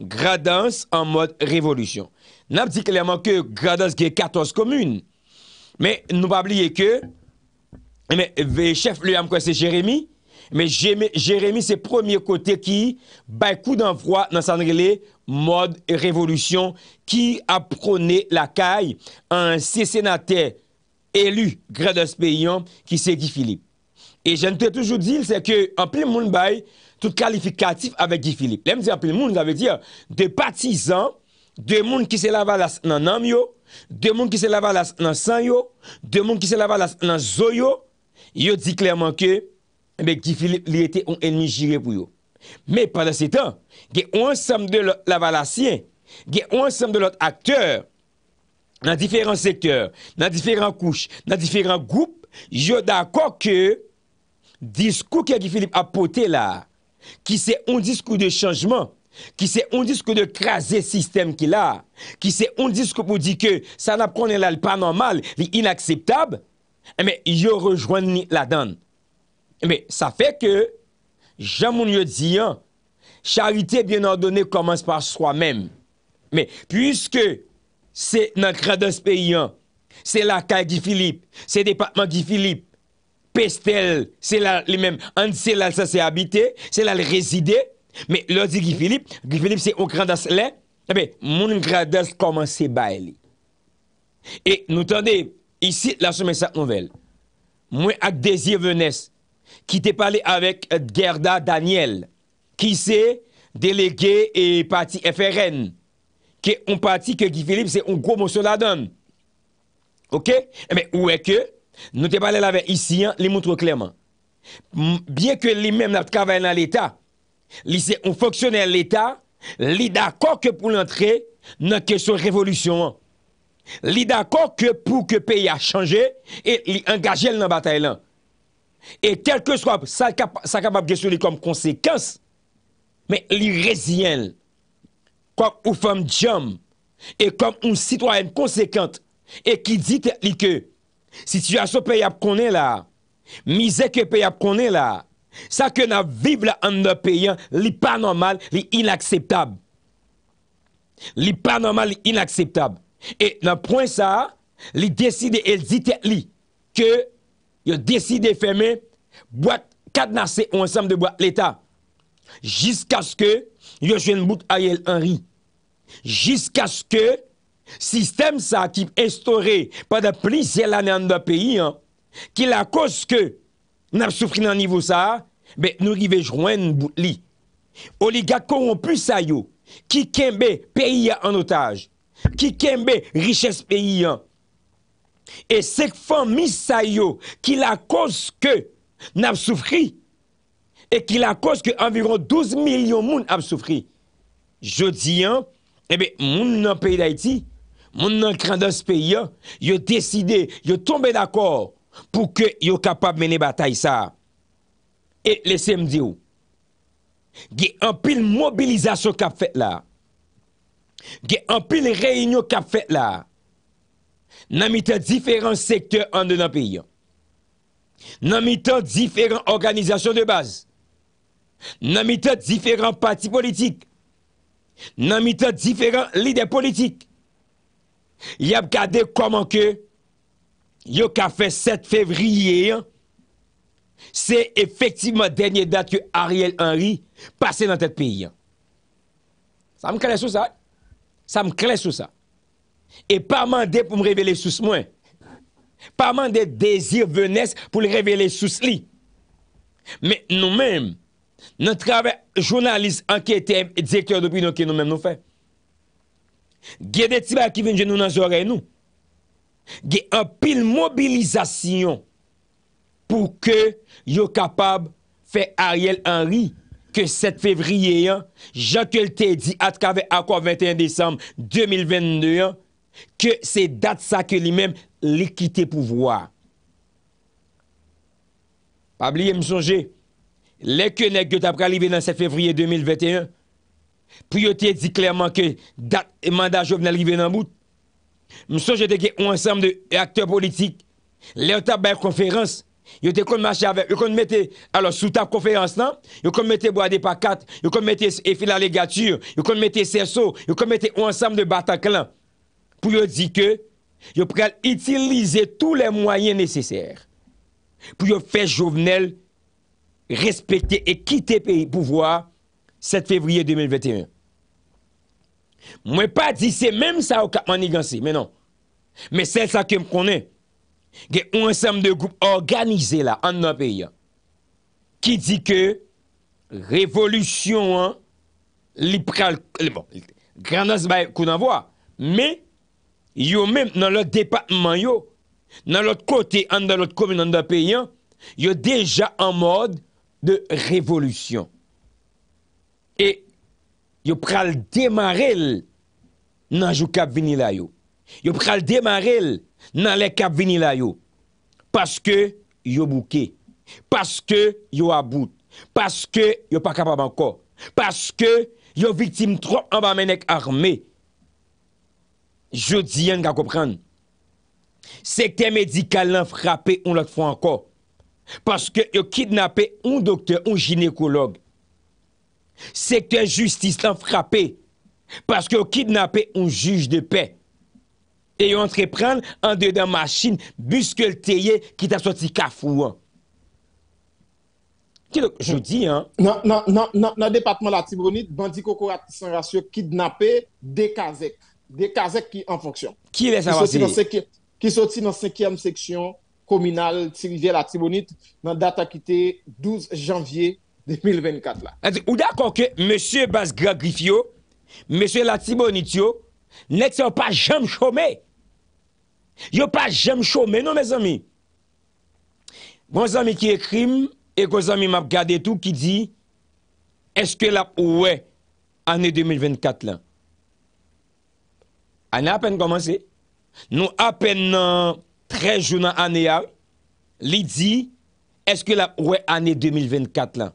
Gradans en mode revolutyon. N ap di kleman ke gradans ki e 14 komoun. Me nou pa bliye ke, me ve chef le am kwa se Jeremie, me Jeremie se premier kote ki, bay kou dan vwa nan Sanrele, mode revolutyon, ki aprone lakay, an se senate elu gradans peyon, ki se ki Filip. E jen te toujou dil se ke, an pi moun bay, tout kalifikatif avè Gifilip. Lèm zè apèl moun, lèm zè apèl dè patizan, dè moun ki se lavè la nan nam yo, dè moun ki se lavè la nan san yo, dè moun ki se lavè la nan zo yo, yo di klèrman eh kè, mè Gifilip li etè ou ennmi jire pou yo. Mè padè se tan, gè ou ansèm de lavè la sien, gè ou ansèm de lot akter, nan diferan sektèr, nan diferan kouch, nan diferan goup, yo dè akò kè, diskou kè Gifilip apote la, qui c'est un discours de changement, qui c'est un discours de craser système qu'il a, qui c'est un discours pour dire que ça n'a pas normal, inacceptable, mais eh ils rejoignent la donne. Mais eh ça fait que, j'aime mieux dire, charité bien ordonnée commence par soi-même. Mais eh puisque c'est notre grand pays, hein, c'est la caille Guy Philippe, c'est le département Guy Philippe, Pestel, se eh la li menm, an se la sa se habite, se la le rezide, me lodi Gifilip, Gifilip se okrandas le, moun okrandas koman se bae li. E nou tande, isi la semen sa onvel, mwen ak Dezi Venes, ki te pale avek Gerda Daniel, ki se delege e pati FRN, ke on pati ke Gifilip se on gwo monson la don. Ok, me ou eke? Nou te pale lave isi an, li moutro kleman. Bien ke li men na travay nan l'Etat, li se un foksyonel l'Etat, li d'akor ke pou l'antre nan kesyon revolutyon an. Li d'akor ke pou ke peyi a chanje, e li angaje l nan batay lan. E tel ke soap sa kapap gesyo li kom konsekans, me li rezi el. Kwa ou fom djom, e kom un sitwoyen konsekant, e ki dite li ke, Situasyon pey ap konen la Mizeke pey ap konen la Sa ke nan vive la an de peyen Li pa normal, li inakseptab Li pa normal, li inakseptab E nan pon sa Li deside el zite li Ke yo deside feme Boat kad nasi Ou ansam de boat l'Etat Jiskas ke yo jwen bout Ayel Henry Jiskas ke Sistem sa ki instore pa da plis yel ane ane da peyi an ki la kos ke nap soufri nan nivou sa be nou rive jwenn bout li. Oli gak koron pu sayo ki kenbe peyi an otaj ki kenbe riches peyi an e sek fan mis sayo ki la kos ke nap soufri e ki la kos ke anviron 12 milyon moun ap soufri. Jodi an e eh be moun nan peyi da iti Moun nan krandan se peyi yo, yo deside, yo tombe d'akor pou ke yo kapab mene batay sa. Et lese mdi ou, ge anpil mobilizasyon kap fet la, ge anpil reynyo kap fet la, nan mitan diferan sektor an de nan peyi yo, nan mitan diferan organizasyon de baz, nan mitan diferan pati politik, nan mitan diferan lider politik, y a regardé comment que yo fait 7 février c'est hein. effectivement dernière date que Ariel Henry passé dans ce pays hein. ça me clair sur ça ça me clair sur ça et pas mandé pour me révéler sous moi pas mandé désir venesse pour le révéler sous lui mais nous-mêmes notre travail journaliste enquêteur directeur d'opinion que nous-mêmes nous faisons Gye deti ba kivin jenou nan zorey nou. Gye an pil mobilizasyon pou ke yo kapab fe Ariel Henry ke 7 fevriye an, jant ke lte di atkave akwa 21 desembe 2022 an, ke se dat sa ke li men l'ikite pou vwa. Pabliye msonje, le kene gyo tapre alive nan 7 fevriye 2021 an, Priorité dit clairement que date et mandat Jovenel arrivé dans bout. M'so j'étais un ensemble de acteurs politiques. ont tabac conférence, yo te kon marcher avec, yo kon mette alors sous ta conférence non, yo kon mette bois pa pacates, yo kon mette effil à légature, yo kon mette cerceau, yo kon mette un ensemble de bataclan pour yo dire que yo pral utiliser tous les moyens nécessaires pour yo faire Jovenel respecter et quitter pays pouvoir 7 février 2021. Moi pas dit c'est même ça au Cap mais non. Mais c'est ça que me connaît. Que un ensemble de groupes organisés là en notre pays qui dit que révolution hein bon mais yo même dans leur département yo dans l'autre côté dans l'autre commune dans dans pays hein, yo déjà en mode de révolution. Yo pral demarel nan jou kap vinila yo. Yo pral demarel nan le kap vinila yo. Paske yo bouke. Paske yo about. Paske yo pa kap abanko. Paske yo vitim trok anba menek arme. Yo diyan ga kopran. Sekte medikal nan frape ou lak fwa anko. Paske yo kidnapen ou dokte ou ginekolog. Secteur justice l'a frappé parce que a kidnappé un juge de paix. Et ils ont en dedans machine, busqueté qui t'a sorti hein. donc Je dis, hein. Dans le département de la Tibonite, bandit a sans ratio kidnappé des Kazek. Des Kazek qui en fonction. Qui les a Qui sortit dans la cinquième section communale de la Tibonite, dans la date qui 12 janvier 2024 là. Ou d'accord que M. Basgra Griffio, M. Latibonitio, nest pas jamais chômé. Yo pas jamais chômé non mes amis. Bon amis qui écrit et que amis m'a regardé tout qui dit est-ce que la ouais année 2024 là. Année à peine commencé. Nous à peine 13 euh, jours dans l'année. il dit est-ce que la ouais année 2024 là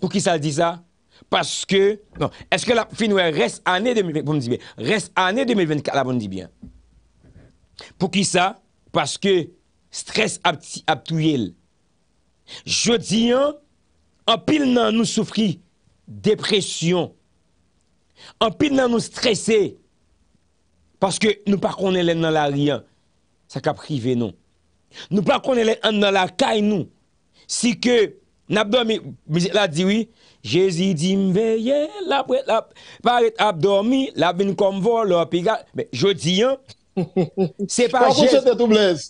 pour qui ça dit ça Parce que, non, est-ce que la fin reste année 2024, reste année 2024, là, on dit bien. Pour qui ça Parce que stress a, Je dis, hein, en pile nous souffrit dépression. En pile nous stressé. Parce que nous pas connaissons dans la rien. Hein. Ça a privé nous. Nous pas connaissons dans la caille nous. Si que N'abdo, musique là dit oui. Jésus dit m'veiller, la prête, la paraît abdormi, la vin comme vol, piga. Mais je dis, hein, c'est pas Jésus.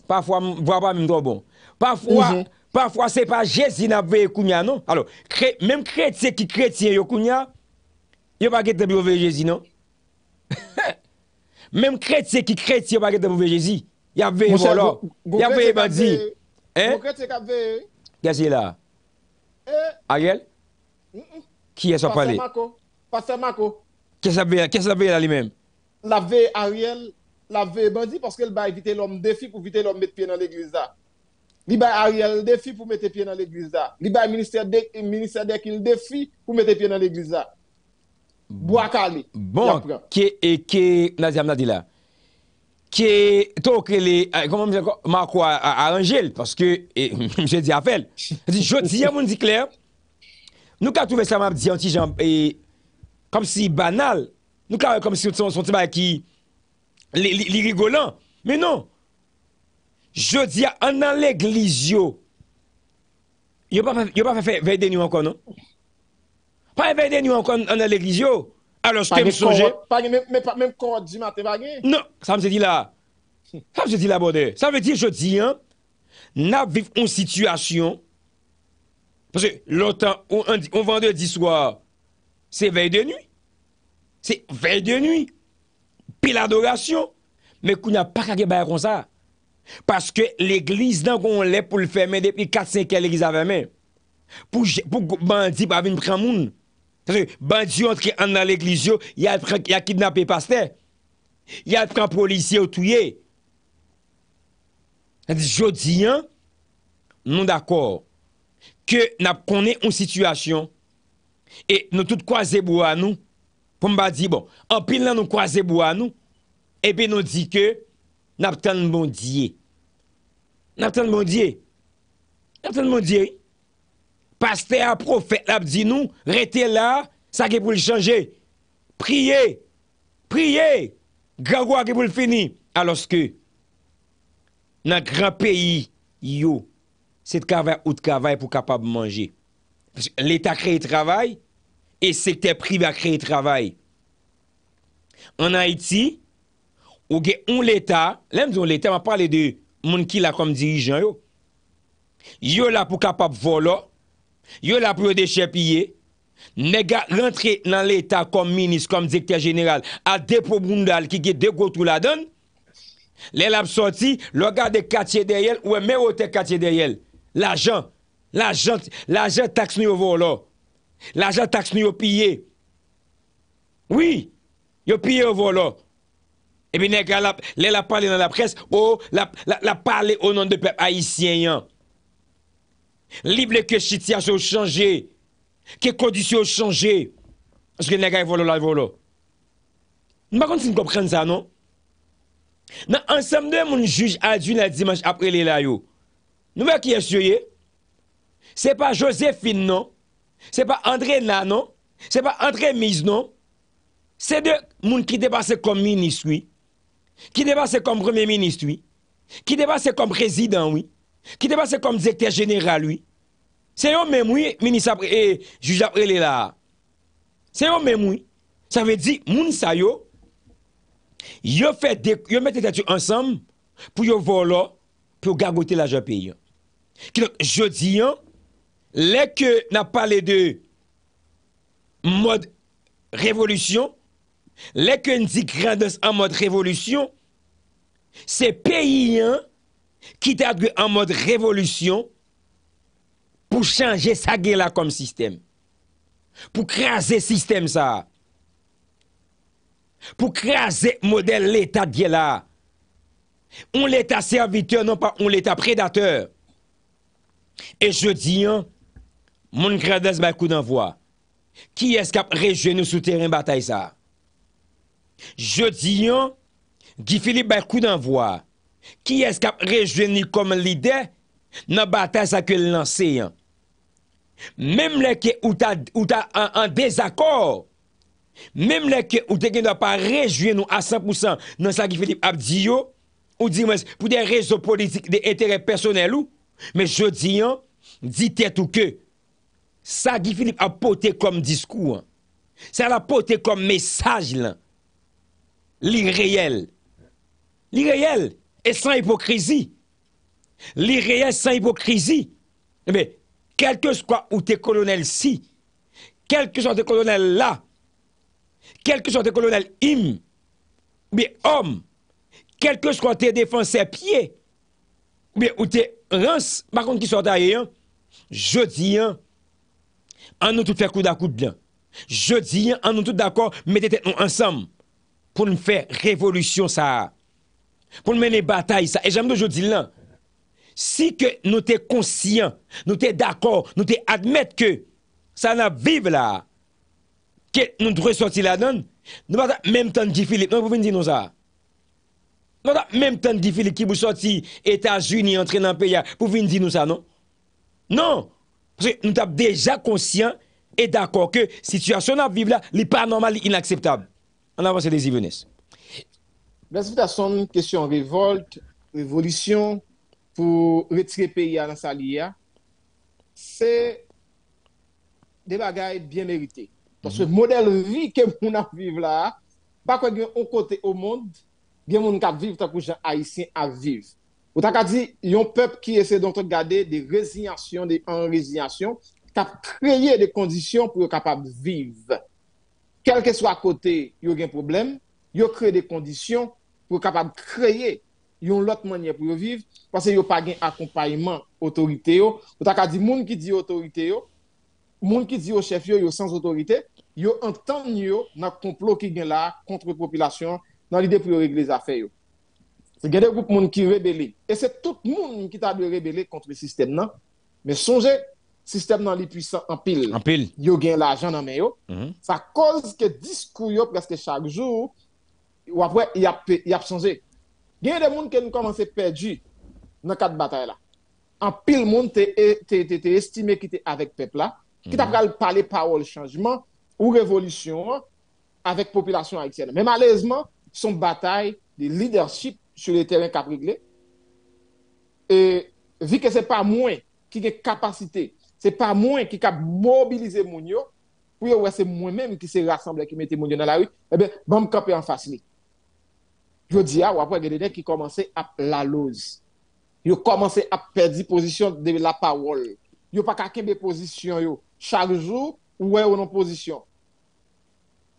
Parfois, je vois pas même trop bon. Parfois, mm -hmm. parfois c'est pas Jésus n'a veillé Kounia, non. Alors, même chrétien qui chrétien yo Kounia, yo pas qu'être pour Jésus, non. même chrétien qui chrétien yo pas qu'être pour Jésus. Y a veillé voleur, y a veillé bandit. Hein? Qu'est-ce qu'il a? Eh. Ariel Qui est-ce parlé parle Pasteur Marco. Qu'est-ce que ça veut là lui-même La veille Ariel, la veille bandit parce qu'elle va éviter l'homme défi pour éviter l'homme mettre pied dans l'église là. Il va Ariel défi pour mettre pied dans l'église là. Il va ministère de ministère qu'il défi pour mettre pied dans l'église là. Bois calé. Bon, qui est qui Nazia dit là ki e, touke le, komon mwen se kwa, mwa kwa a anjel, paske, mwen se di a fel, se di jodia moun di kler, nou ka touve sa map di an ti jan, e kom si banal, nou ka kom si son se ba ki, li rigolan, menon, jodia an nan leglizyo, yo pa fe fe veyden yon kon, non? Pa veyden yon kon an nan leglizyo, yo, Mèm korot di matè bagè? Non, sa mse di la Sa mse di la bode Sa mse di je di an Na viv ou situasyon Pwese lotan ou vande di swa Se vey de nou Se vey de nou Pi la adorasyon Mè kou na pa kage bay kon sa Paske l'eglise nan kon lè Pou l'fèmè depi 4-5è l'eglise avèmè Pou bandi Pou avèm prè moun Parce que bandits qui entrent dans l'église, il y a kidnappé pasteur. Il y a un policier tué. Je dis, nous d'accord que nous connaissons une situation et nous tous croisons bois nous pour me dire bon en pile là nous croisons bois nous et puis nous dit que nous attendons bon Dieu nous attendons bon Dieu nous attendons bon Dieu Paste a profet lab di nou, rete la, sa ge pou li chanje. Priye, priye, gwa gwa ge pou li fini. Aloske, nan gran peyi yo, se te kavay ou te kavay pou kapab manje. L'Etat kreye travay, e se te prive a kreye travay. An Haiti, ou ge ou l'Etat, lèm zon l'Etat, ma pale de moun ki la kom dirijan yo. Yo la pou kapab volo. Yo la prou de chè piye, nega rentre nan l'Etat kom minis, kom dikter general, a depo bundal ki ge dekotou la don, lè la ap sorti, loga de katiye deryèl, ou e merote katiye deryèl. L'ajan, l'ajan, l'ajan taks nou yo vò lò. L'ajan taks nou yo piye. Oui, yo piye yo vò lò. Ebi nega, lè la pale nan la pres, ou oh, la pale o nan de pepe aisyen yon. Libre que situation a changé, que conditions a changé. Parce que les gars, ils volent là, ils volent. Je ne sais pas si ça, non? Dans ensemble de mon juge à le dimanche après les là, nous voyons qui est sûr. Hein? Ce n'est pas Joséphine, non? Ce n'est pas André Nano, non? Ce n'est pas André Mise, non? C'est de gens qui dépassent comme ministre, oui. Qui dépassent comme premier ministre, oui. Qui dépassent comme président, oui. Ki te basè kom zekte jenera lwi. Se yo memwi, minisapre, e, jujapre li la. Se yo memwi, sa ve di, moun sa yo, yo fè dek, yo mette tatu ansam pou yo volo pou gagote la jopi yon. Ki lak, jodi yon, lek na pale de mod revolutyon, lek n di krandos an mod revolutyon, se peyi yon Ki ta dwe an mode revolusyon pou chanje sa gela kom sistem. Pou krease sistem sa. Pou krease model l'eta gela. On l'eta serviteur, non pa on l'eta predateur. E je diyan, moun kredes bay kou dan vwa. Ki eskap reje nou sou teren batay sa. Je diyan, gifili bay kou dan vwa. Ki eske ap rejweni kom lide, nan batè sa ke lansè yon. Mem le ke ou ta an desakor, mem le ke ou te gen ap pa rejweni a 100% nan sa ki Filip ap diyo, ou di mwen, pou de rezo politik de etere personel ou, men jodi yon, di tèt ou ke, sa ki Filip ap pote kom diskou an. Sa la pote kom mesaj lan. Li reyel. Li reyel. et sans hypocrisie. L'irréel sans hypocrisie. Mais quel que soit où tes colonels si, quel que soit tes colonels là, Quelque que soit tes colonels im, mais homme, Quelque que soit tes défenseurs pieds, mais ou tes rances, par contre qui sort d'ailleurs, je dis, hein, en nous tout faire coup d'un coup de bien. Je dis, hein, en nous tout d'accord, mettez nous ensemble pour nous faire révolution ça pour mener bataille ça. Et j'aime toujours dire là, si que nous sommes conscients, nous sommes d'accord, nous admettons que ça n'a vivre là, que nous devons sortir là donne, nous pas même temps dit Philippe, Nous vous nous dire nous ça. Nous pas même temps dit Philippe qui vous sorti États-Unis entrer dans le pays, pour venir dire nous ça, non? Non! Parce que nous sommes déjà conscients et d'accord que la situation à vivre là n'est pas normale, inacceptable. On avance des Yvenes. Blaise ben, Peterson, question révolte, révolution pour retirer le pays à la c'est des bagages bien méritées. Parce que le mhm. modèle de vie que nous vivons là, pas qu'il y côté au monde, il y a un monde qui que les haïtiens vivent. Ou t'as dire, il y a un peuple qui essaie de regarder des résignations, des résignations qui a créé des conditions pour être capable de vivre. Quel que soit le côté, il y a un problème, il y a créé des conditions pour capable créer une autre manière pour vivre parce qu'il que a pas d'accompagnement accompagnement autorité yo ou que les gens qui dit autorité les gens qui dit au chef yo yo sans autorité yo entend yo complot qui gain là contre la population dans l'idée pour régler les affaires y a des groupes gens qui rébellent et c'est tout le monde qui t'a de rebeller contre le système non mais songez système dans les puissants en pile Il y a gain l'argent dans main yo mm-hmm. ça cause que discours yo presque chaque jour ou après, il a, a changé. Il y a des gens qui ont commencé à perdre dans quatre bataille là En pile, monde était estimé qui était avec le peuple-là, qui t'a mhm. parlé parole changement ou révolution avec la population haïtienne. Mais malheureusement, son bataille de leadership sur le terrain ont Et vu que ce n'est pas moi qui a capacité, ce n'est pas moi qui ai mobilisé les gens, pour c'est moi-même qui s'est rassemblé, qui mettait les dans la rue, eh je vais me camper en face. Je dis, ah, après, il y a des gens qui à la lose. Ils commencé à perdre la position de la parole. Ils n'ont pas de position. positions. Chaque jour, ils on en position.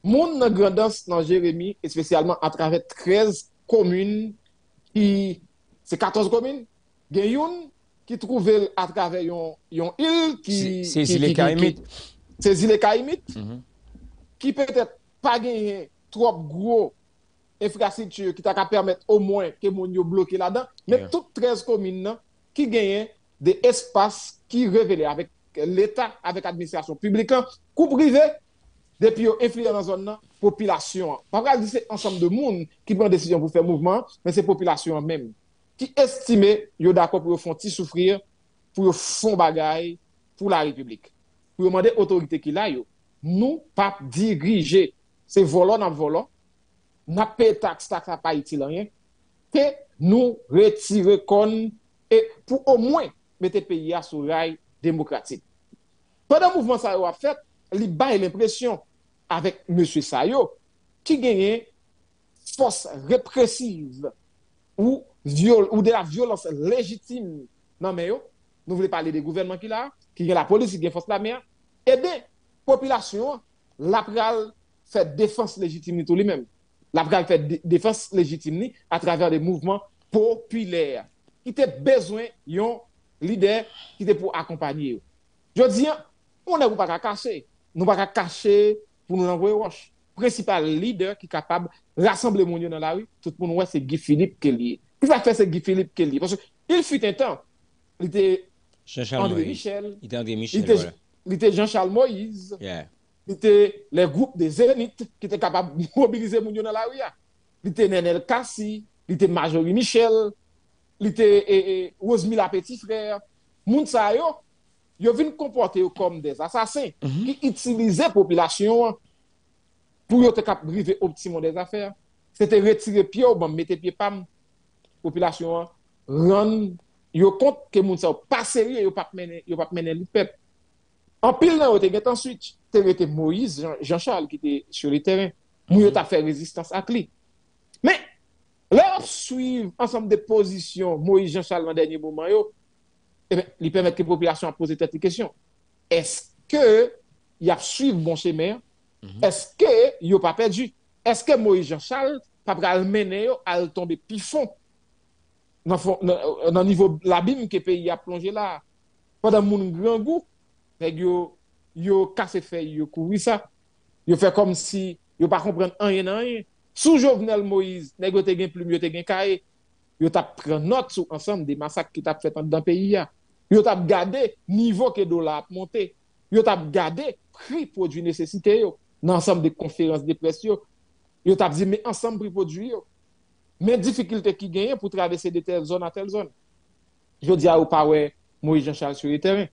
Mon grandance dans Jérémie, spécialement à travers 13 communes, qui, c'est 14 communes, il qui trouvent à travers une île qui. C'est les Caïmites. C'est les Caïmites, qui mhm. peut-être pas trop gros infrastructure qui t'a permettre au moins que mon yo bloqué là-dedans mais toutes 13 communes qui gagnent des espaces qui révélaient avec l'État avec l'administration publique coup privé depuis qu'ils dans zone la population pas dire c'est ensemble de monde qui prend décision pour faire mouvement mais c'est population même qui estime yo d'accord pour font souffrir pour font bagaille pour la République pour demander autorité qui là yo nous pas diriger c'est volant en volant n'a payé taxe, ça à pas rien, que nous retirer et pour au moins mettre pays à sur rail démocratique. Pendant le mouvement ça a fait, il a l'impression avec M. Sayo qui gagnait force répressive ou, ou de la violence légitime. Non mais pays. nous voulons parler des gouvernements qui là, qui a la police, qui a force la mer, et eh bien, population, la pral fait défense légitime tout lui-même l'Afghan fait défense légitime à travers des mouvements populaires qui étaient besoin ont leader qui était pour accompagner. Je dis, on n'est pas cacher, Nous ne pas cacher pour nous envoyer Roche. principal leader qui est capable de rassembler les gens dans la rue, tout le monde, c'est Guy Philippe kelly il Qui va faire, c'est Guy Philippe kelly Parce qu'il fut un temps, il était Jean-Charles André Moïse. Michel. Il était Jean-Charles Moïse c'était les groupes des Zénith qui étaient capables de mobiliser les gens dans la rue. C'était hein. Nenel Kassi, c'était Majorie Michel, c'était eh, eh, Rosemilla Petit Frère. Les gens ils comporter comme des assassins Ils mhm. qui utilisaient la population hein, pour être capables de optimum des affaires. C'était retirer pied ou bon, mettre pied la Population hein, rendre compte que les gens ne pas sérieux, ils ne sont pas mener le peuple. En pile, nan wote ensuite. Moïse, Jean-Charles qui était sur le terrain. mou yo mhm. fait résistance à ak Mais, Men, lè ensemble des positions, de Moïse, Jean-Charles nan denye mouman yo, eh ben, la population li posé ki question. Est-ce tete kesyon. Eske schéma suiv bon mhm. que Mm -hmm. pas perdu Est-ce que Moïse, Jean-Charles pa pral mené yo tomber tombe pi fon dans nan, nan nivou que ke pays a plongé là? Pendant mon grand goût, nèg yo yo cassé fait yo ça. Yo fait comme si yo pas comprendre rien rien. Sous Jovenel Moïse, nèg yo te gen plume, yo te gen cahier. Yo note sur ensemble des massacres qui t'a fait dans pays là. Yo t'a gardé niveau que dollar a monté. Yo t'a gardé prix produit nécessité dans ensemble des conférences de pression. yo. Yo t'a dit mais ensemble prix produit Mais difficulté qui gagne pour traverser de telle zone à telle zone. Je dis à ou pas ouais, Moïse Jean-Charles sur le terrain.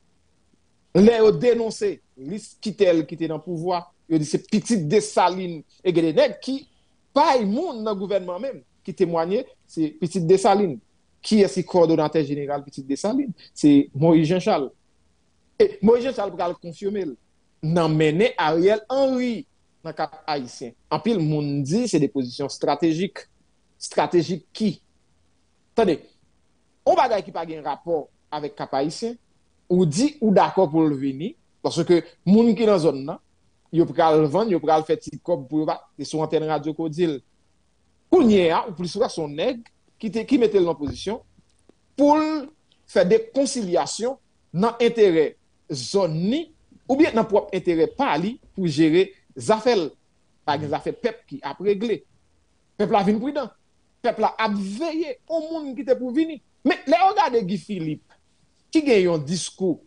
Les a dénoncé, liste qui était dans le pouvoir, il a dit c'est Petit Dessaline et des qui, pas monde dans le gouvernement même, qui témoignaient, c'est Petit Dessaline. Qui est ce coordonnateur général petite Dessaline C'est Moïse Jean-Charles. Et Moïse Jean-Charles, pour le confirmer, n'a mené Ariel Henry dans le cap haïtien. En plus, le monde dit que c'est des positions stratégiques. Stratégiques qui Attendez, on va dire qu'il n'y a pas rapport avec le cap haïtien ou dit ou d'accord pour le venir, parce que gens qui dans la zone là, yo pral vendre, yo pral faire petit ils pour en et de antenne radio Codil. Kounye a hein, ou plus souvent son neg, qui mette qui mettait en position pour faire des conciliations dans intérêt zone ou bien dans propre intérêt pali pour gérer zafel par exemple affaires peuple qui a réglé. Peuple a venu prudent. Peuple a veillé au monde qui était pour venir. Mais les regarde Guy Philippe qui a un discours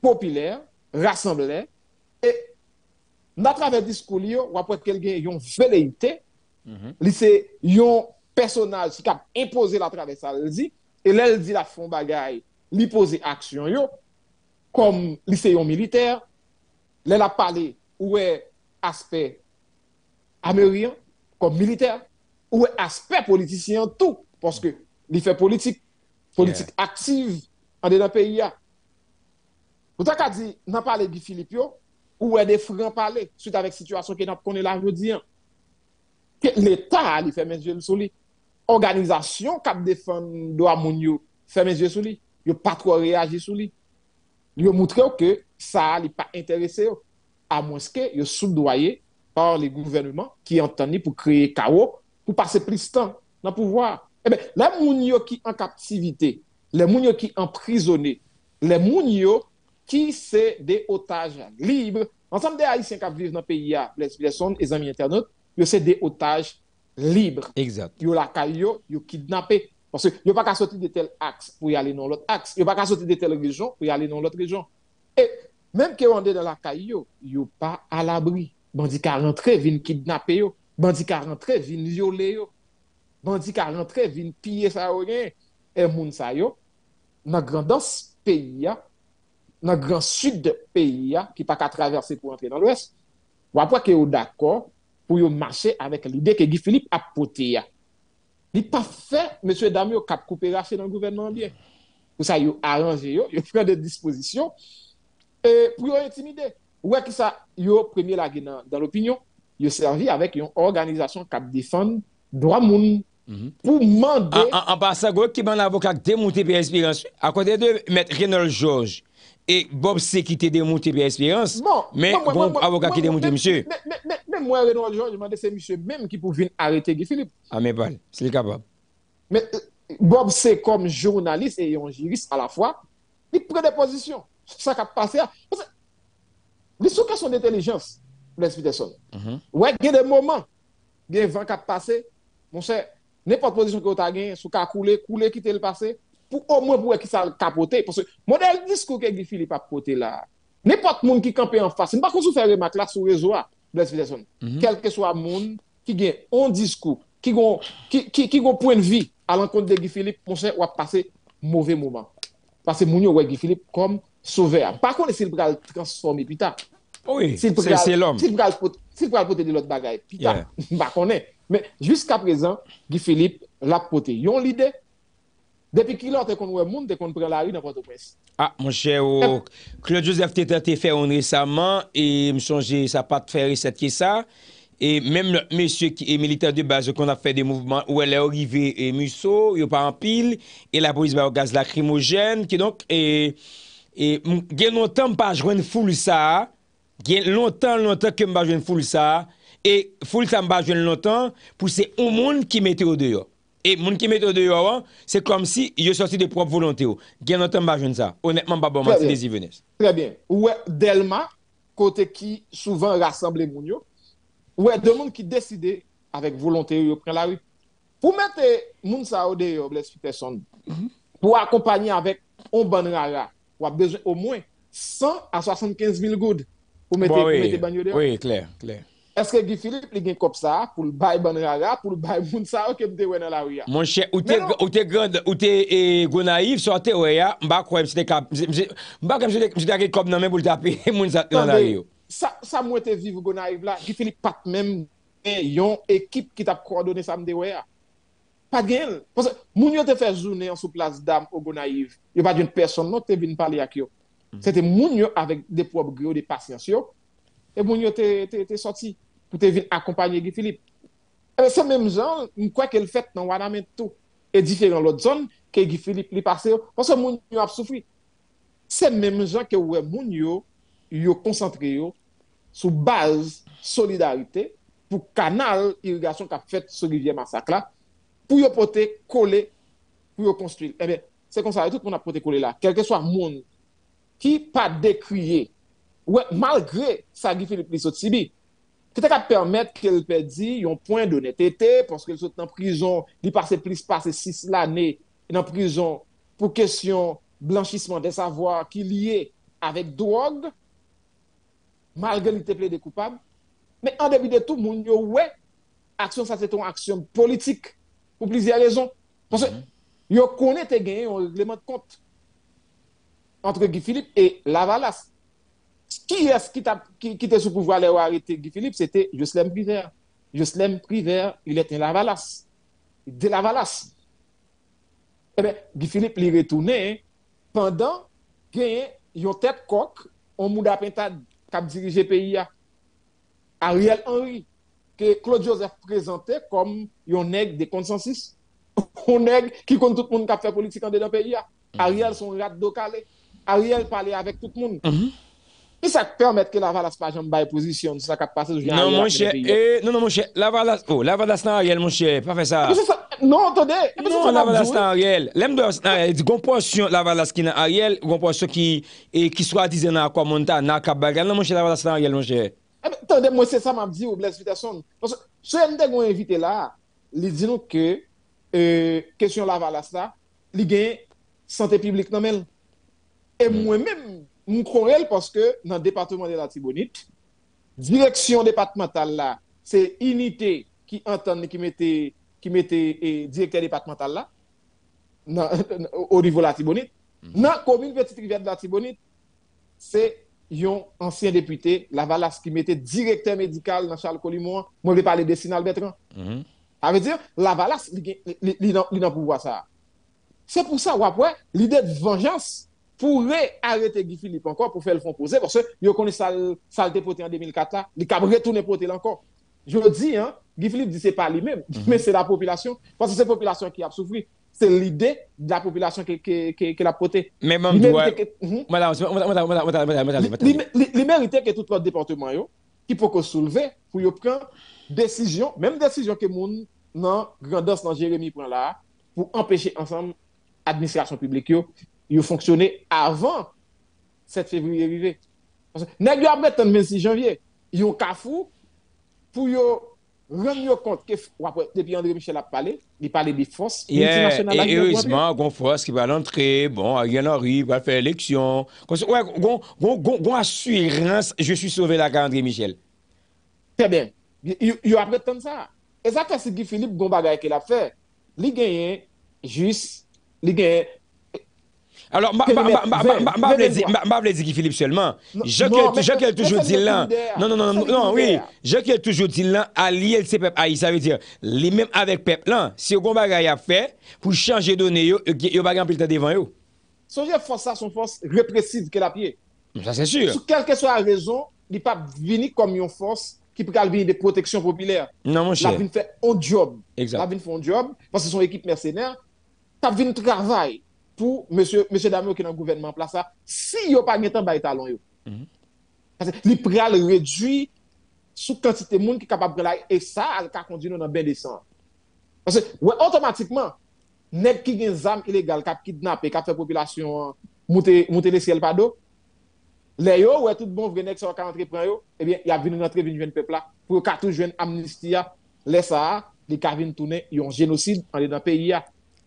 populaire, rassemblé, et à travers le discours, li yo, ou après qu'elle a une velléité, mm c'est un personnage qui a imposé la traversée, et là, elle dit la fond bagaille, il pose action, yo, comme un militaire, elle a parlé, ou est aspect américain, comme militaire, ou aspect politicien, tout, parce que il fait politique, politique active dans le pays là avez dit n'a parlé de Philippe ou est des francs parler suite avec situation qui n'a connait là aujourd'hui que l'état il fait mes yeux sur lui organisation cap défendre droit moun yo fait mes yeux sur lui yo pas trop réagir sur lui a montré que ça n'est pas intéressé à moins que yo soudoyé par le gouvernement qui entendu pour créer chaos pour passer plus de temps dans le pouvoir. Eh bien, les gens qui en captivité, les gens qui emprisonnés, les gens qui sont des otages libres. Ensemble des Haïtiens qui vivent dans le pays, les, les les amis internautes, c'est des otages libres. Exact. Ils la caillou, ils kidnappé Parce qu'ils ne pas sortir de tel axe pour y aller dans l'autre axe. Ils ne pas sortir de telle région pour y aller dans l'autre région. Et même qu'ils sont dans la caillou, ils ne pas à l'abri. Bandits qui rentre vient kidnapper, bandits qui rentre viennent violer, bandits qui rentre viennent piller ça. Et moun sa yo, nan grandans pays, ya, nan grand sud pays peyi ya, ki pa ka traverser pour entrer dans l'Ouest, wapwa ke yo d'akor pou yo mache avèk l'ide ke Guy Philippe apote ya. Li pas fait, M. Dami au kap koupe dans le gouvernement ça, Pou sa yo aranje yo, yo des de disposisyon, e, euh, pou yo intimide. Ouè ki sa yo premye lage nan, dan l'opinyon, yo servi avèk yon organizasyon kap defan, dwa monde pour demander. En passant, qui est qui démonté bien Espérance, à côté de M. Renold Georges et Bob C qui était démonté bien Espérance, mais bon, avocat qui démonté, monsieur. Mais moi, René Georges, je demande c'est monsieur même qui pouvait arrêter Guy Philippe. Ah, mais pas, c'est capable. Mais euh, Bob C, comme journaliste et un juriste à la fois, il prend des positions. Ça qui a passé. Les sous sont d'intelligence, Les Peterson. Mhm. Ouais, il y a des moments, il y a des vents qui ont passé, mon cher n'importe position que vous avez, sous cas coulé, couler, quitter le passé, pour au moins pour qu'il ça capoter. Parce que modèle discours que Philippe a porté là, n'importe monde qui campait en face, pas qu'on se fait remarque là sur le réseau, mhm. quel que soit le monde qui a un discours, qui a qui, qui, qui point de vie à l'encontre de Guy Philippe, mon cher, passé va passer mauvais moment. Parce que mon cher, Guy Philippe comme sauveur. Par contre, s'il va le transformer plus tard, oui, c'est l'homme. S'il va le porter de l'autre bagaille, plus tard, on ne Men, jiska prezant, Gifilip lak pote. Yon lide, Depi kilor te konwe moun, Te konpre la ri nan pote pres. A, monsher, Klod Joseph te tante feron resaman, E msonsje sa pat fere setye sa, E menm monsye ki e militer de baz, Kon a fe de mouvman, Ou elè o rive e muso, Yo pa an pil, E la polis ba o gaz lakrimogen, Ki donk, Gen lontan mba jwen foul sa, Gen lontan lontan ke mba jwen foul sa, Gen lontan lontan ke mba jwen foul sa, Et que ça m'a longtemps pour c'est un monde qui mettait au dehors. Et monde qui mettait au dehors, c'est comme si il sorti de propre volonté. Bien longtemps m'a ça. Honnêtement pas bon des Très bien. Ouais, Delma côté qui souvent rassemble les yo. Ouais, deux gens qui décident avec volonté de prend la rue. Pour mettre moun ça mhm. au dehors les Peterson. Pour accompagner avec un bon rara, ou a besoin au moins 100 à 75 000 gouttes pour mettre mettre oui. Oui, clair, clair. Eske Guy Philippe li gen kop sa pou l bay ban rara, pou l bay moun sa ou ke wè nan la rue? Mon chè, ou te, ou te grand, ou te e, go naif, so te ouya, mba kwen mse te kap, mba kwen mse te ake kop nan men pou l tape moun sa nan la rue. Sa, sa mwen te viv go là. la, Guy Philippe pat men yon ekip ki tap kordone sa mde ouya. Pat gen, moun yo te fè zounè an sou plas dam ou go naif, yo pa dyon person nou te vin pale ak yo. Mm -hmm. Se te moun yo avèk de prob gyo de pasyans yo, e moun yo te, te, te, te soti pour te venir accompagner Guy Philippe. Et eh ben, ce même genre, quoi qu'elle fait dans tout est différent, l'autre zone que Guy Philippe lui passe, parce que les gens a souffert. C'est même gens que ouais moun yo yo concentré yo sous base solidarité pour canal irrigation qu'a fait ce rivière massacre là pour y porter coller pour y construire. Eh bien, c'est comme ça tout le monde a porté coller là, quel que soit le monde qui pas décrié ouais malgré ça Guy Philippe lui saute peut-être permettre qu'elle a un point d'honnêteté parce qu'elle est en prison, il passé plus de six années en prison pour question blanchissement des savoirs qui liés avec drogue, malgré l'été des coupables. Mais en début de tout, mon Dieu, ouais, action, ça c'est une action politique pour plusieurs raisons. Parce que, mhm. connaît hmm des un règlement de compte entre Guy Philippe et Lavalas. Qui est-ce qui, était sous pouvoir les arrêter Guy Philippe C'était Jocelyne Privert. Jocelyne Privert, il était la Valasse. De la Valasse. Eh bien, Guy Philippe lui retourné. pendant qu'il y a tête coq, on mouda pentade, qui a dirigé le pays. Ariel Henry, que Claude Joseph présentait comme un nègre de consensus. Un nègre qui compte tout le monde qui a fait politique dans le pays. Mm-hmm. Ariel, son rat de Ariel parlait avec tout le monde. Mm-hmm. sa kpermet ke Lavalas pa jom baye pozisyon sa kap pase jou gen ariyat. Non, monshe, Lavalas oh, nan ariyat, monshe, pa fe sa. Non, non Lavalas nan ariyat. Lem de, gompons yon Lavalas ki nan ariyat, gompons yon e, ki swa dizen nan akwa monta, nan akwa bagan, non, nan monshe, Lavalas nan ariyat, monshe. Tande, monshe, sa mabdi ou bles vitason. So, yon de gwen evite la, li di nou ke, kesyon Lavalas la, li gen sante publik nan men. E mwen men, parce que dans le département de la Tibonite, direksyon departemental la, se unité ki antan qui mette, ki mette e, direkter departemental la, nan, o la Tibonite, mm Rivière de la Tibonite, c'est yon député député, Lavalas, qui mette directeur médical dans Charles Colimont, Je vle pale de Sinal Betran. Mhm. Ça veut dire, Lavalas il li, li, li ça. C'est pour ça pou l'idée de vengeance pourrait arrêter Guy Philippe encore pour faire le fond poser parce que vous connaissez ça salter dépoté en 2004 là, il cap retourner là encore. Je le dis hein, Guy Philippe dit n'est pas lui-même, mhm. mais c'est la population parce que c'est la population qui a souffert. C'est l'idée de la population qui qui qui, l'a poté. Mais même doit madame... il mérite que tout le département yo qui peut qu'on soulever pour yo prendre décision, même décision que mon grand grandeur dans Jérémy prend là pour empêcher ensemble administration publique yo fonctionné avant cette février arrivé. Parce que nèg yo après 26 janvier, yo kafou pour yo rendre compte que depuis André Michel a parlé, il parlait des forces yeah, multinationales. Et heureusement, il force qui va l'entrer, bon, Ariel arrive va faire élection. Ouais, gon assurance, je suis sauvé la André Michel. Très bien. Yo après tant ça. Et ça, c'est Guy Philippe, gon bagay qu'il a fait. Li gagne juste, li gagne alors, je vais dire Philippe seulement. Je qu'elle toujours dit là. Non, non, non, non, oui. Je qu'elle toujours dit là, allier le peuple ça ah, veut dire, les mêmes avec peuple là, hein. si vous avez à faire pour changer de données, vous va peu de temps devant vous. Songez force ça, son force répressive que la pied. Ça, c'est sûr. quelle que soit la raison, il n'est pas venu comme une force qui peut venir des protections populaires. Non, mon cher. pas fait un job. Exact. La faire un job parce que son équipe mercenaire. La venu travail pour Monsieur monsieur qui est dans le gouvernement si yo pa gen bay talon yo. Mhm. Parce que li pral quantité de capable moun ki capable de Et ça, al ka ben Parce que, bain Parce que, nek ki gen qui ont qui population monter le ciel par dos, les yo ouais tout bon nek sa eh pour pour tout amnistia, amnistie, ça, li vin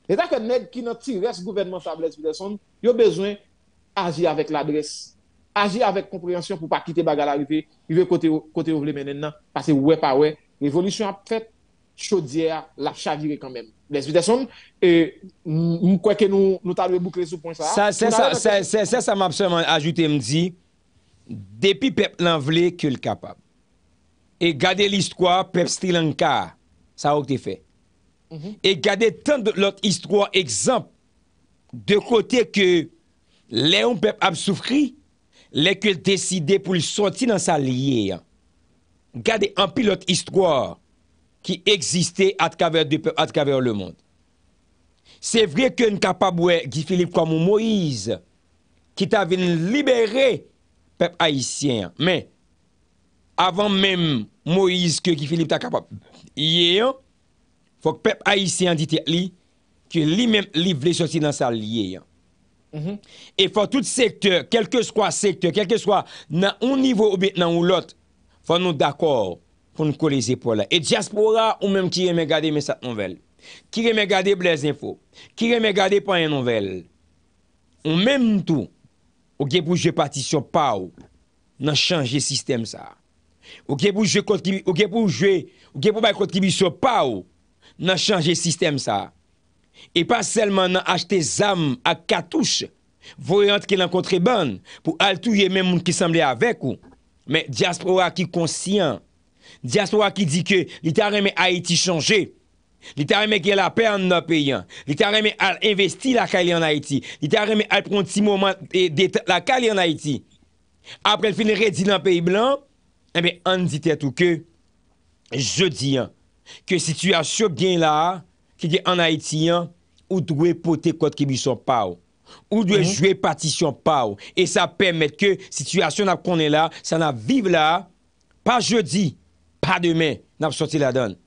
E ta ke ned ki noti res gouvernement tablèz, yo bezwen aji avèk l'adres. Aji avèk komprehensyon pou pa kite bagal arifè. Yve kote ou vle menen nan. Pase wè pa wè. Evolisyon ap fèt chodier la chavire kanmèm. Les videson, mkweke nou talwe boukle sou pon sa. Sa sa m ap seman ajoute m di, depi pep lan vle, ke l kapab. E gade list kwa, pep stil an ka. Sa wak te fè. Mhm. Et garder tant de l'autre histoire, exemple, de côté que les hommes a souffri, les que décidé pour le sortir dans sa liée. Gardez un pilote histoire qui existait à travers, le monde. C'est vrai que nous capable Guy Philippe comme Moïse, qui t'avait libéré peuple haïtien. Mais avant même Moïse que Guy Philippe t'a capable, hein? Fok pep A.I.C. an dite li, ki li men li vle soti nan sa liye. Mhm. E fok tout sektor, kelke skwa sektor, kelke skwa, nan ou nivou ou bit nan ou lot, fok nou d'akor pou nou ko le zepola. E diaspora ou menm ki reme gade men sat nouvel. Ki reme gade blez info. Ki reme gade panye nouvel. Ou menm tou, ou gen pou jwe pati sou pa ou, nan chanje sistem sa. Ou gen pou jwe kontribi, ou gen pou jwe, ou gen pou bay kontribi sou pa ou, nan chanje sistem sa. E pa selman nan achte zam ak katouche, voyant ki nan kontre ban, pou al touye men moun ki sanble avek ou. Men, diaspora ki konsyen, diaspora ki di ke, li ta reme Haiti chanje, li ta reme ki la pern nan peyen, li ta reme al investi la kali an Haiti, li ta reme al pronti mouman e la kali an Haiti. Aprel finere di nan peyi blan, e eh men an ditet ou ke, je di an, Ke situasyon gen la, ki gen an Haitian, ou dwe pote kote ki bison pa ou. Ou dwe mhm. jwe patisyon pa ou. E sa pemet ke situasyon ap konen la, sa nan vive la, pa jodi, pa demen, nan ap soti la don.